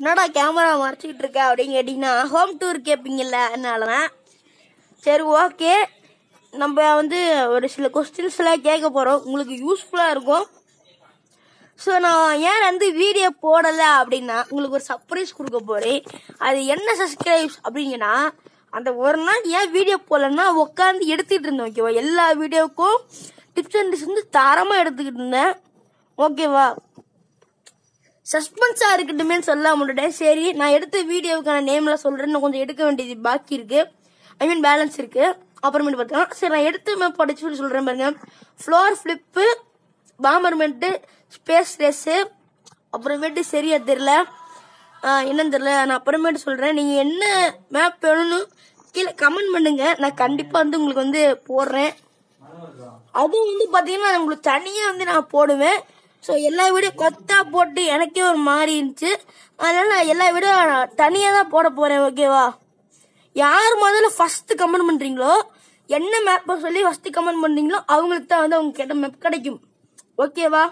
என்னடா கேமரா மறைச்சிக்கிட்டு இருக்க அப்படின்னு கேட்டிங்கன்னா ஹோம் டூர் கேட்பீங்கல்ல அதனால தான் சரி ஓகே நம்ம வந்து ஒரு சில கொஸ்டின்ஸ்லாம் கேட்க போகிறோம் உங்களுக்கு யூஸ்ஃபுல்லாக இருக்கும் ஸோ நான் ஏன் வந்து வீடியோ போடலை அப்படின்னா உங்களுக்கு ஒரு சர்ப்ரைஸ் கொடுக்க போகிறேன் அது என்ன சப்ஸ்கிரைப்ஸ் அப்படிங்கன்னா அந்த ஒரு நாள் ஏன் வீடியோ போடலன்னா உட்காந்து எடுத்துக்கிட்டு இருந்தேன் ஓகேவா எல்லா வீடியோவுக்கும் டிப்ஸ் அண்ட் டிப்ஸ் வந்து தரமாக எடுத்துக்கிட்டு இருந்தேன் ஓகேவா சஸ்பென்ஸாக இருக்கட்டுமே சொல்ல முடியட்டேன் சரி நான் எடுத்த வீடியோவுக்கான நேம்லாம் சொல்கிறேன் நான் கொஞ்சம் எடுக்க வேண்டியது பாக்கி இருக்கு ஐ மீன் பேலன்ஸ் இருக்குது அப்புறமேட்டு பார்த்தீங்கன்னா சரி நான் எடுத்து படிச்சு சொல்லி சொல்கிறேன் பாருங்க ஃப்ளோர் ஃப்ளிப்பு பாம்பர்மெண்ட்டு ஸ்பேஸ் ரேஸு அப்புறமேட்டு சரியா தெரில என்னன்னு தெரில நான் அப்புறமேட்டு சொல்கிறேன் நீங்கள் என்ன மேப் வேணும்னு கீழே கமெண்ட் பண்ணுங்க நான் கண்டிப்பாக வந்து உங்களுக்கு வந்து போடுறேன் அதுவும் வந்து பாத்தீங்கன்னா உங்களுக்கு தனியாக வந்து நான் போடுவேன் ஸோ எல்லா வீடும் கொத்தா போட்டு எனக்கே ஒரு மாதிரி இருந்துச்சு அதனால நான் எல்லா வீடும் தனியாக தான் போட போகிறேன் ஓகேவா யார் முதல்ல ஃபஸ்ட்டு கமெண்ட் பண்ணுறீங்களோ என்ன மேப்பை சொல்லி ஃபஸ்ட்டு கமெண்ட் பண்ணுறீங்களோ அவங்களுக்கு தான் வந்து அவங்க கேட்ட மேப் கிடைக்கும் ஓகேவா